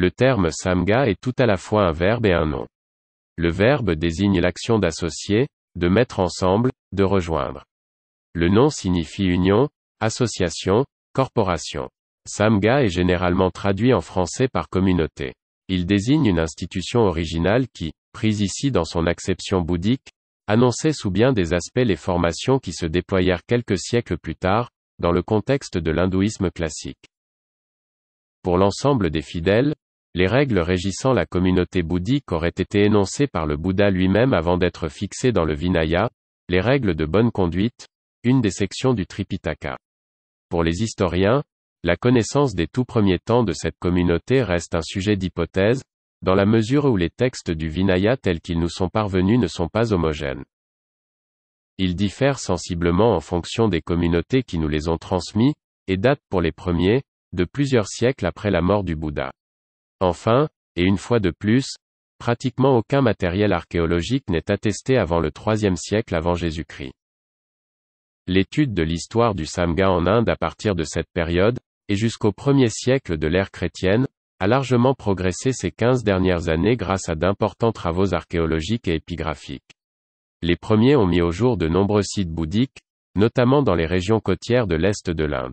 Le terme samga est tout à la fois un verbe et un nom. Le verbe désigne l'action d'associer, de mettre ensemble, de rejoindre. Le nom signifie union, association, corporation. Samga est généralement traduit en français par communauté. Il désigne une institution originale qui, prise ici dans son acception bouddhique, annonçait sous bien des aspects les formations qui se déployèrent quelques siècles plus tard, dans le contexte de l'hindouisme classique. Pour l'ensemble des fidèles, les règles régissant la communauté bouddhique auraient été énoncées par le Bouddha lui-même avant d'être fixées dans le Vinaya, les règles de bonne conduite, une des sections du Tripitaka. Pour les historiens, la connaissance des tout premiers temps de cette communauté reste un sujet d'hypothèse, dans la mesure où les textes du Vinaya tels qu'ils nous sont parvenus ne sont pas homogènes. Ils diffèrent sensiblement en fonction des communautés qui nous les ont transmis, et datent pour les premiers, de plusieurs siècles après la mort du Bouddha. Enfin, et une fois de plus, pratiquement aucun matériel archéologique n'est attesté avant le IIIe siècle avant Jésus-Christ. L'étude de l'histoire du Samga en Inde à partir de cette période, et jusqu'au 1er siècle de l'ère chrétienne, a largement progressé ces 15 dernières années grâce à d'importants travaux archéologiques et épigraphiques. Les premiers ont mis au jour de nombreux sites bouddhiques, notamment dans les régions côtières de l'Est de l'Inde.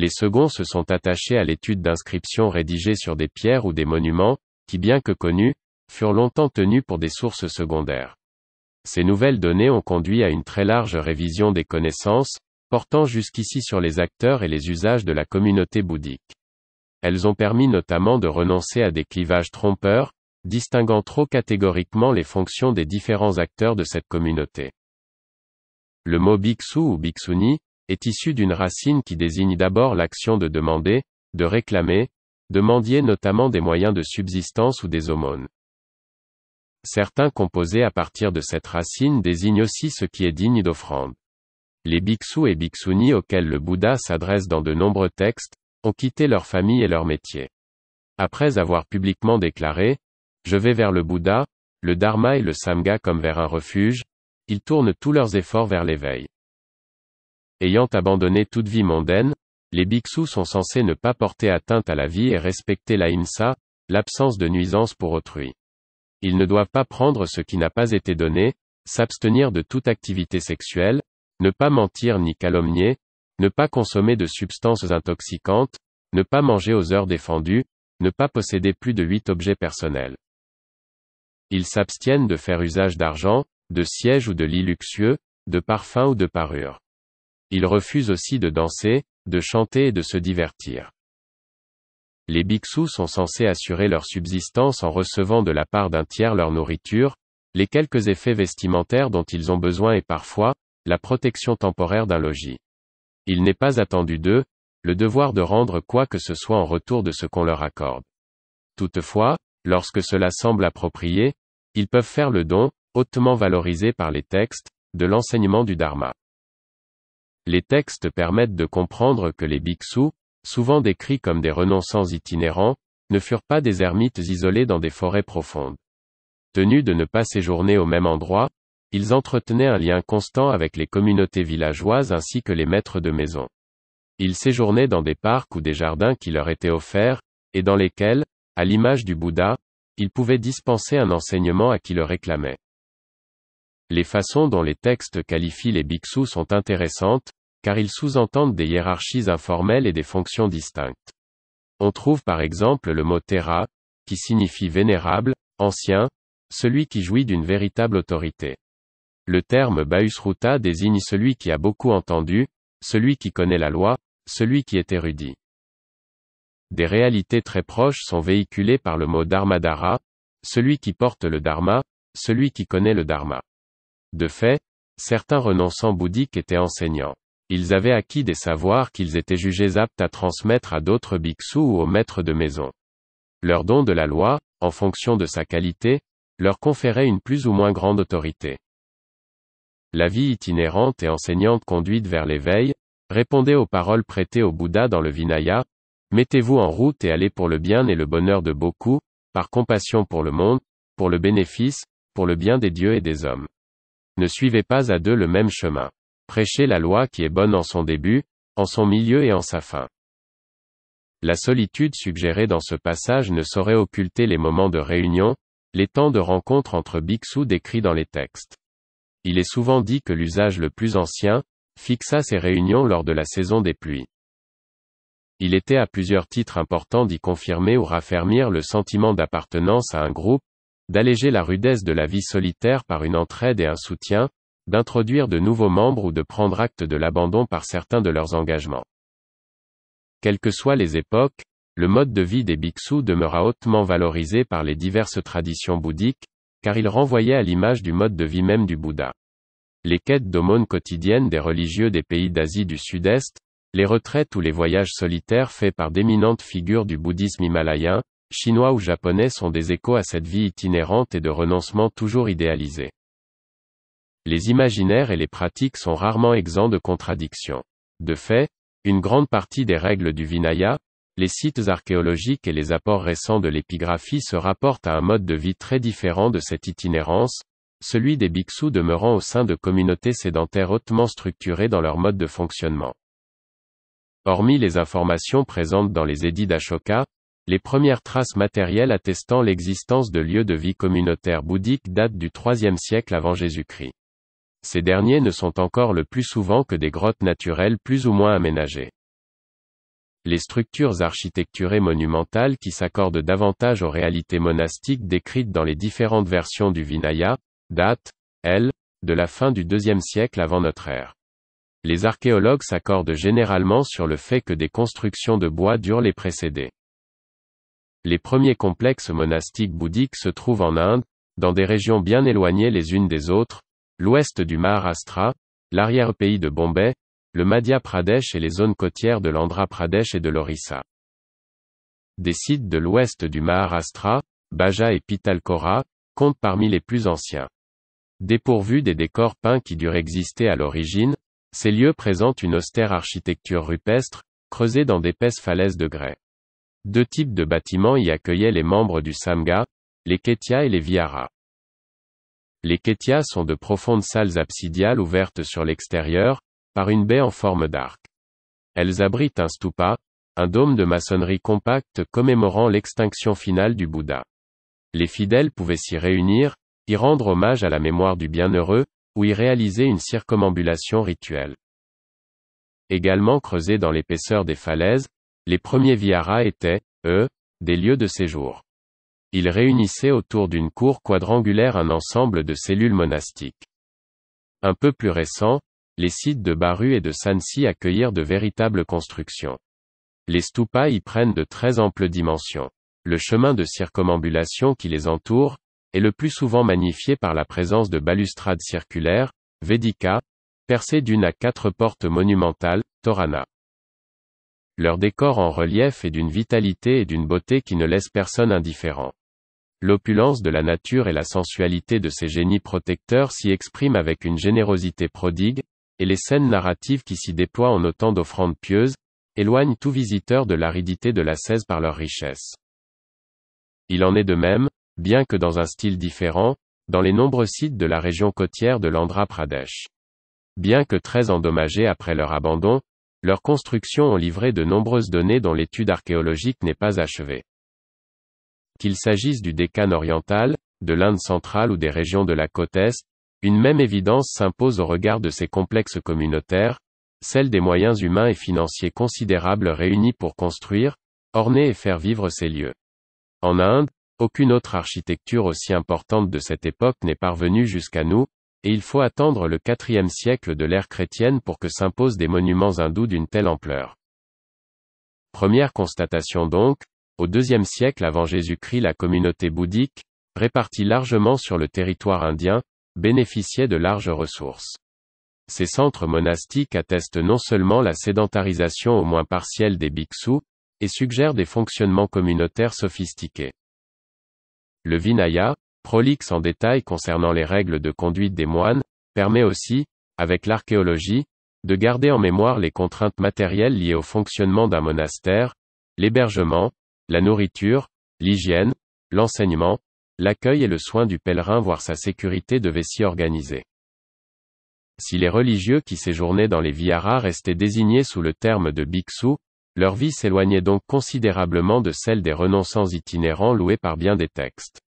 Les seconds se sont attachés à l'étude d'inscriptions rédigées sur des pierres ou des monuments, qui bien que connus, furent longtemps tenus pour des sources secondaires. Ces nouvelles données ont conduit à une très large révision des connaissances, portant jusqu'ici sur les acteurs et les usages de la communauté bouddhique. Elles ont permis notamment de renoncer à des clivages trompeurs, distinguant trop catégoriquement les fonctions des différents acteurs de cette communauté. Le mot bhiksu ou bhiksuni, est issu d'une racine qui désigne d'abord l'action de demander, de réclamer, mendier notamment des moyens de subsistance ou des aumônes. Certains composés à partir de cette racine désignent aussi ce qui est digne d'offrande. Les bixu et bixuni auxquels le Bouddha s'adresse dans de nombreux textes, ont quitté leur famille et leur métier. Après avoir publiquement déclaré, je vais vers le Bouddha, le Dharma et le Sangha comme vers un refuge, ils tournent tous leurs efforts vers l'éveil. Ayant abandonné toute vie mondaine, les Bixous sont censés ne pas porter atteinte à la vie et respecter la Imsa, l'absence de nuisance pour autrui. Ils ne doivent pas prendre ce qui n'a pas été donné, s'abstenir de toute activité sexuelle, ne pas mentir ni calomnier, ne pas consommer de substances intoxicantes, ne pas manger aux heures défendues, ne pas posséder plus de huit objets personnels. Ils s'abstiennent de faire usage d'argent, de sièges ou de lits luxueux, de parfums ou de parures. Ils refusent aussi de danser, de chanter et de se divertir. Les Bixous sont censés assurer leur subsistance en recevant de la part d'un tiers leur nourriture, les quelques effets vestimentaires dont ils ont besoin et parfois, la protection temporaire d'un logis. Il n'est pas attendu d'eux, le devoir de rendre quoi que ce soit en retour de ce qu'on leur accorde. Toutefois, lorsque cela semble approprié, ils peuvent faire le don, hautement valorisé par les textes, de l'enseignement du Dharma. Les textes permettent de comprendre que les Biksous, souvent décrits comme des renonçants itinérants, ne furent pas des ermites isolés dans des forêts profondes. Tenus de ne pas séjourner au même endroit, ils entretenaient un lien constant avec les communautés villageoises ainsi que les maîtres de maison. Ils séjournaient dans des parcs ou des jardins qui leur étaient offerts, et dans lesquels, à l'image du Bouddha, ils pouvaient dispenser un enseignement à qui le réclamait. Les façons dont les textes qualifient les biksou sont intéressantes, car ils sous-entendent des hiérarchies informelles et des fonctions distinctes. On trouve par exemple le mot terra, qui signifie vénérable, ancien, celui qui jouit d'une véritable autorité. Le terme Bausruta désigne celui qui a beaucoup entendu, celui qui connaît la loi, celui qui est érudit. Des réalités très proches sont véhiculées par le mot Dharmadhara, celui qui porte le Dharma, celui qui connaît le Dharma. De fait, certains renonçants bouddhiques étaient enseignants ils avaient acquis des savoirs qu'ils étaient jugés aptes à transmettre à d'autres Bixous ou aux maîtres de maison. Leur don de la loi, en fonction de sa qualité, leur conférait une plus ou moins grande autorité. La vie itinérante et enseignante conduite vers l'éveil, répondait aux paroles prêtées au Bouddha dans le Vinaya, Mettez-vous en route et allez pour le bien et le bonheur de beaucoup, par compassion pour le monde, pour le bénéfice, pour le bien des dieux et des hommes. Ne suivez pas à deux le même chemin prêcher la loi qui est bonne en son début, en son milieu et en sa fin. La solitude suggérée dans ce passage ne saurait occulter les moments de réunion, les temps de rencontre entre Bixou décrits dans les textes. Il est souvent dit que l'usage le plus ancien, fixa ces réunions lors de la saison des pluies. Il était à plusieurs titres important d'y confirmer ou raffermir le sentiment d'appartenance à un groupe, d'alléger la rudesse de la vie solitaire par une entraide et un soutien, d'introduire de nouveaux membres ou de prendre acte de l'abandon par certains de leurs engagements. Quelles que soient les époques, le mode de vie des bhiksus demeura hautement valorisé par les diverses traditions bouddhiques, car il renvoyait à l'image du mode de vie même du Bouddha. Les quêtes d'aumône quotidiennes des religieux des pays d'Asie du Sud-Est, les retraites ou les voyages solitaires faits par d'éminentes figures du bouddhisme himalayen, chinois ou japonais sont des échos à cette vie itinérante et de renoncement toujours idéalisé les imaginaires et les pratiques sont rarement exempts de contradictions. De fait, une grande partie des règles du Vinaya, les sites archéologiques et les apports récents de l'épigraphie se rapportent à un mode de vie très différent de cette itinérance, celui des bhiksus demeurant au sein de communautés sédentaires hautement structurées dans leur mode de fonctionnement. Hormis les informations présentes dans les édits d'Ashoka, les premières traces matérielles attestant l'existence de lieux de vie communautaire bouddhique datent du IIIe siècle avant Jésus-Christ. Ces derniers ne sont encore le plus souvent que des grottes naturelles plus ou moins aménagées. Les structures architecturées monumentales qui s'accordent davantage aux réalités monastiques décrites dans les différentes versions du Vinaya, datent, elles, de la fin du IIe siècle avant notre ère. Les archéologues s'accordent généralement sur le fait que des constructions de bois durent les précéder. Les premiers complexes monastiques bouddhiques se trouvent en Inde, dans des régions bien éloignées les unes des autres, l'ouest du Maharashtra, l'arrière-pays de Bombay, le Madhya Pradesh et les zones côtières de l'Andhra Pradesh et de l'Orissa. Des sites de l'ouest du Maharashtra, Baja et Pitalkora, comptent parmi les plus anciens. Dépourvus des décors peints qui durent exister à l'origine, ces lieux présentent une austère architecture rupestre, creusée dans d'épaisses falaises de grès. Deux types de bâtiments y accueillaient les membres du Samga, les Ketia et les Viharas. Les kétias sont de profondes salles absidiales ouvertes sur l'extérieur, par une baie en forme d'arc. Elles abritent un stupa, un dôme de maçonnerie compacte commémorant l'extinction finale du Bouddha. Les fidèles pouvaient s'y réunir, y rendre hommage à la mémoire du bienheureux, ou y réaliser une circumambulation rituelle. Également creusés dans l'épaisseur des falaises, les premiers viharas étaient, eux, des lieux de séjour il réunissait autour d'une cour quadrangulaire un ensemble de cellules monastiques. Un peu plus récent, les sites de Baru et de Sansi accueillirent de véritables constructions. Les stupas y prennent de très amples dimensions. Le chemin de circumambulation qui les entoure, est le plus souvent magnifié par la présence de balustrades circulaires, védicas, percées d'une à quatre portes monumentales, torana. Leur décor en relief est d'une vitalité et d'une beauté qui ne laisse personne indifférent. L'opulence de la nature et la sensualité de ces génies protecteurs s'y expriment avec une générosité prodigue, et les scènes narratives qui s'y déploient en autant d'offrandes pieuses, éloignent tout visiteur de l'aridité de la cesse par leur richesse. Il en est de même, bien que dans un style différent, dans les nombreux sites de la région côtière de l'Andhra Pradesh. Bien que très endommagés après leur abandon, leurs constructions ont livré de nombreuses données dont l'étude archéologique n'est pas achevée. Qu'il s'agisse du Décan oriental, de l'Inde centrale ou des régions de la côte Est, une même évidence s'impose au regard de ces complexes communautaires, celle des moyens humains et financiers considérables réunis pour construire, orner et faire vivre ces lieux. En Inde, aucune autre architecture aussi importante de cette époque n'est parvenue jusqu'à nous, et il faut attendre le IVe siècle de l'ère chrétienne pour que s'imposent des monuments hindous d'une telle ampleur. Première constatation donc, au IIe siècle avant Jésus-Christ la communauté bouddhique, répartie largement sur le territoire indien, bénéficiait de larges ressources. Ces centres monastiques attestent non seulement la sédentarisation au moins partielle des Bixous, et suggèrent des fonctionnements communautaires sophistiqués. Le Vinaya, Prolix en détail concernant les règles de conduite des moines, permet aussi, avec l'archéologie, de garder en mémoire les contraintes matérielles liées au fonctionnement d'un monastère, l'hébergement, la nourriture, l'hygiène, l'enseignement, l'accueil et le soin du pèlerin voire sa sécurité devaient s'y organiser. Si les religieux qui séjournaient dans les viharas restaient désignés sous le terme de bhiksu, leur vie s'éloignait donc considérablement de celle des renonçants itinérants loués par bien des textes.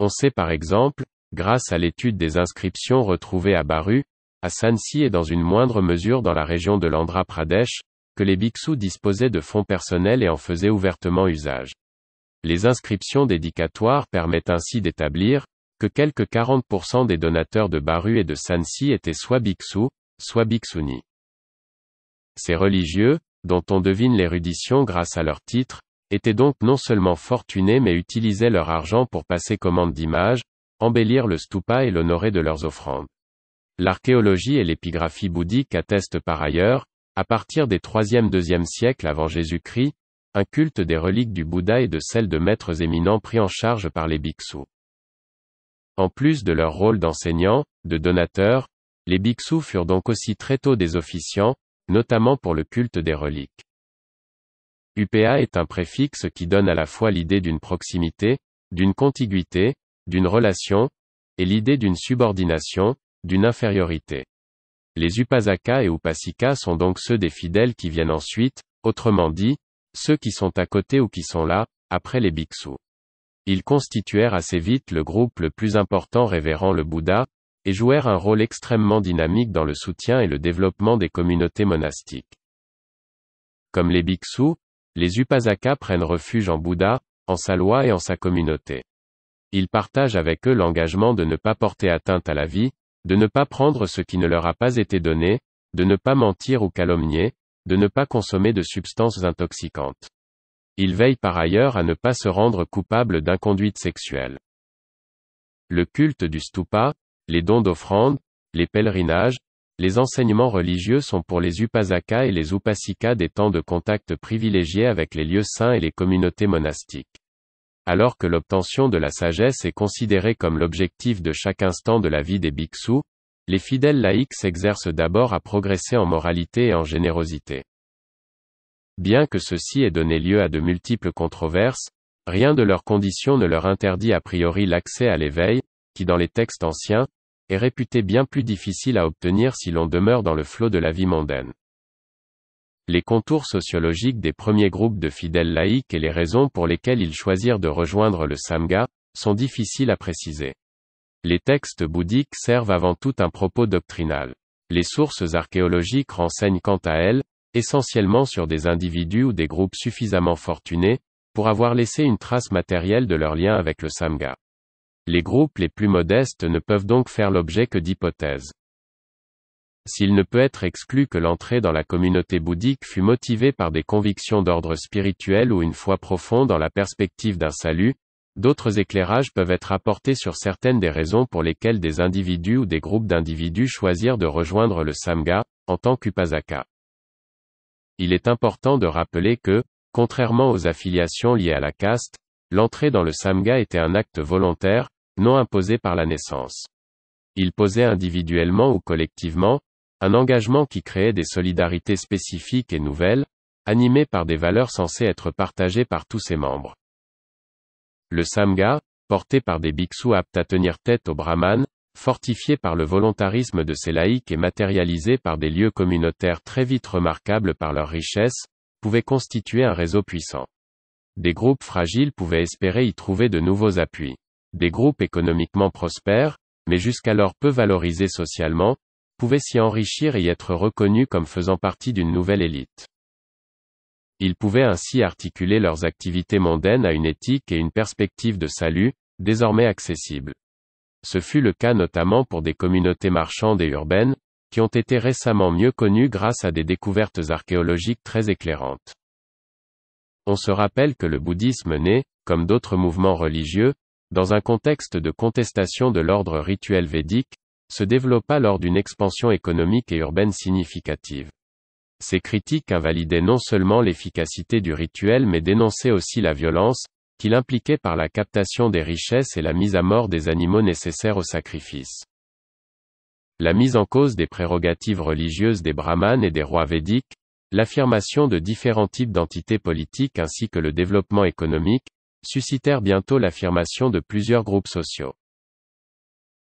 On sait par exemple, grâce à l'étude des inscriptions retrouvées à Baru, à Sansi et dans une moindre mesure dans la région de l'Andhra Pradesh, que les Bixous disposaient de fonds personnels et en faisaient ouvertement usage. Les inscriptions dédicatoires permettent ainsi d'établir, que quelque 40% des donateurs de Baru et de Sansi étaient soit Bhiksus, soit biksuni. Ces religieux, dont on devine l'érudition grâce à leur titre, étaient donc non seulement fortunés mais utilisaient leur argent pour passer commande d'images, embellir le stupa et l'honorer de leurs offrandes. L'archéologie et l'épigraphie bouddhique attestent par ailleurs, à partir des 3e-2e siècles avant Jésus-Christ, un culte des reliques du Bouddha et de celles de maîtres éminents pris en charge par les bhiksus. En plus de leur rôle d'enseignants, de donateurs, les Bixous furent donc aussi très tôt des officiants, notamment pour le culte des reliques. UPA est un préfixe qui donne à la fois l'idée d'une proximité, d'une contiguïté, d'une relation, et l'idée d'une subordination, d'une infériorité. Les Upasaka et Upasika sont donc ceux des fidèles qui viennent ensuite, autrement dit, ceux qui sont à côté ou qui sont là, après les bhikkhus. Ils constituèrent assez vite le groupe le plus important révérant le Bouddha, et jouèrent un rôle extrêmement dynamique dans le soutien et le développement des communautés monastiques. Comme les bhikkhus, les Upasaka prennent refuge en Bouddha, en sa loi et en sa communauté. Ils partagent avec eux l'engagement de ne pas porter atteinte à la vie, de ne pas prendre ce qui ne leur a pas été donné, de ne pas mentir ou calomnier, de ne pas consommer de substances intoxicantes. Ils veillent par ailleurs à ne pas se rendre coupables d'inconduite sexuelle. Le culte du stupa, les dons d'offrandes, les pèlerinages, les enseignements religieux sont pour les Upasaka et les Upasika des temps de contact privilégiés avec les lieux saints et les communautés monastiques. Alors que l'obtention de la sagesse est considérée comme l'objectif de chaque instant de la vie des Bixous, les fidèles laïcs s'exercent d'abord à progresser en moralité et en générosité. Bien que ceci ait donné lieu à de multiples controverses, rien de leurs conditions ne leur interdit a priori l'accès à l'éveil, qui dans les textes anciens, est réputé bien plus difficile à obtenir si l'on demeure dans le flot de la vie mondaine. Les contours sociologiques des premiers groupes de fidèles laïcs et les raisons pour lesquelles ils choisirent de rejoindre le Samga, sont difficiles à préciser. Les textes bouddhiques servent avant tout un propos doctrinal. Les sources archéologiques renseignent quant à elles, essentiellement sur des individus ou des groupes suffisamment fortunés, pour avoir laissé une trace matérielle de leur lien avec le Samga. Les groupes les plus modestes ne peuvent donc faire l'objet que d'hypothèses. S'il ne peut être exclu que l'entrée dans la communauté bouddhique fut motivée par des convictions d'ordre spirituel ou une foi profonde dans la perspective d'un salut, d'autres éclairages peuvent être apportés sur certaines des raisons pour lesquelles des individus ou des groupes d'individus choisirent de rejoindre le Samga, en tant qu'Upasaka. Il est important de rappeler que, contrairement aux affiliations liées à la caste, l'entrée dans le Samga était un acte volontaire, non imposé par la naissance. Il posait individuellement ou collectivement, un engagement qui créait des solidarités spécifiques et nouvelles, animées par des valeurs censées être partagées par tous ses membres. Le Samga, porté par des bhiksus aptes à tenir tête aux brahmanes, fortifié par le volontarisme de ses laïcs et matérialisé par des lieux communautaires très vite remarquables par leur richesse, pouvait constituer un réseau puissant. Des groupes fragiles pouvaient espérer y trouver de nouveaux appuis des groupes économiquement prospères, mais jusqu'alors peu valorisés socialement, pouvaient s'y enrichir et être reconnus comme faisant partie d'une nouvelle élite. Ils pouvaient ainsi articuler leurs activités mondaines à une éthique et une perspective de salut, désormais accessibles. Ce fut le cas notamment pour des communautés marchandes et urbaines, qui ont été récemment mieux connues grâce à des découvertes archéologiques très éclairantes. On se rappelle que le bouddhisme naît, comme d'autres mouvements religieux, dans un contexte de contestation de l'ordre rituel védique, se développa lors d'une expansion économique et urbaine significative. Ces critiques invalidaient non seulement l'efficacité du rituel mais dénonçaient aussi la violence, qu'il impliquait par la captation des richesses et la mise à mort des animaux nécessaires au sacrifice. La mise en cause des prérogatives religieuses des brahmanes et des rois védiques, l'affirmation de différents types d'entités politiques ainsi que le développement économique, suscitèrent bientôt l'affirmation de plusieurs groupes sociaux.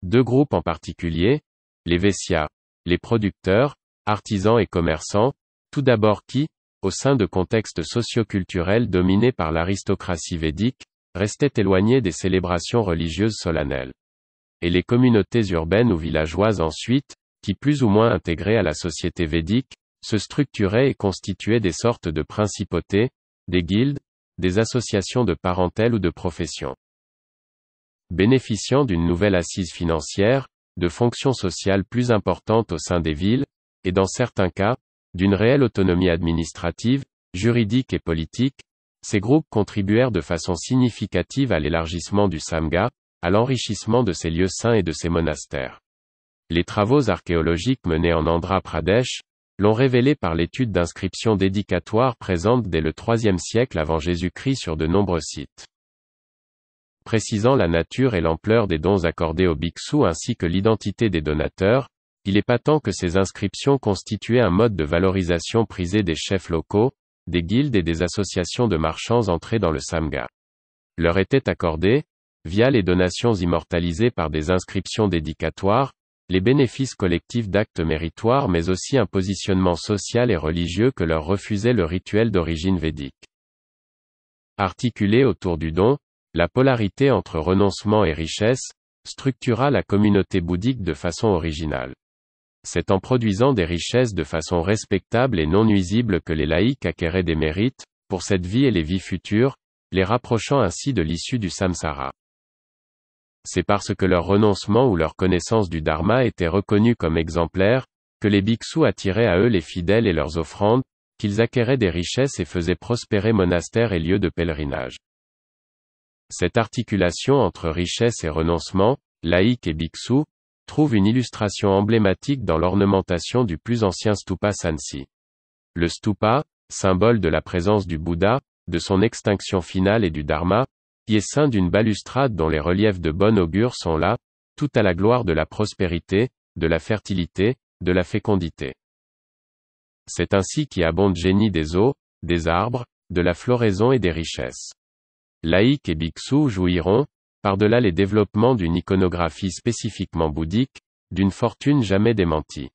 Deux groupes en particulier, les Vessia, les producteurs, artisans et commerçants, tout d'abord qui, au sein de contextes socio-culturels dominés par l'aristocratie védique, restaient éloignés des célébrations religieuses solennelles. Et les communautés urbaines ou villageoises ensuite, qui plus ou moins intégrées à la société védique, se structuraient et constituaient des sortes de principautés, des guildes, des associations de parentèle ou de profession. Bénéficiant d'une nouvelle assise financière, de fonctions sociales plus importantes au sein des villes, et dans certains cas, d'une réelle autonomie administrative, juridique et politique, ces groupes contribuèrent de façon significative à l'élargissement du Samga, à l'enrichissement de ses lieux saints et de ses monastères. Les travaux archéologiques menés en Andhra Pradesh, l'ont révélé par l'étude d'inscriptions dédicatoires présentes dès le IIIe siècle avant Jésus-Christ sur de nombreux sites. Précisant la nature et l'ampleur des dons accordés aux biksu, ainsi que l'identité des donateurs, il est patent que ces inscriptions constituaient un mode de valorisation prisé des chefs locaux, des guildes et des associations de marchands entrés dans le Samga. Leur était accordé, via les donations immortalisées par des inscriptions dédicatoires, les bénéfices collectifs d'actes méritoires mais aussi un positionnement social et religieux que leur refusait le rituel d'origine védique. Articulée autour du don, la polarité entre renoncement et richesse, structura la communauté bouddhique de façon originale. C'est en produisant des richesses de façon respectable et non nuisible que les laïcs acquéraient des mérites, pour cette vie et les vies futures, les rapprochant ainsi de l'issue du samsara c'est parce que leur renoncement ou leur connaissance du Dharma était reconnue comme exemplaire, que les Bhiksus attiraient à eux les fidèles et leurs offrandes, qu'ils acquéraient des richesses et faisaient prospérer monastères et lieux de pèlerinage. Cette articulation entre richesse et renoncement, laïque et bhiksu, trouve une illustration emblématique dans l'ornementation du plus ancien stupa Sansi. Le stupa, symbole de la présence du Bouddha, de son extinction finale et du Dharma, est saint d'une balustrade dont les reliefs de bon augure sont là, tout à la gloire de la prospérité, de la fertilité, de la fécondité. C'est ainsi qu'y abonde génie des eaux, des arbres, de la floraison et des richesses. Laïc et Bixou jouiront, par-delà les développements d'une iconographie spécifiquement bouddhique, d'une fortune jamais démentie.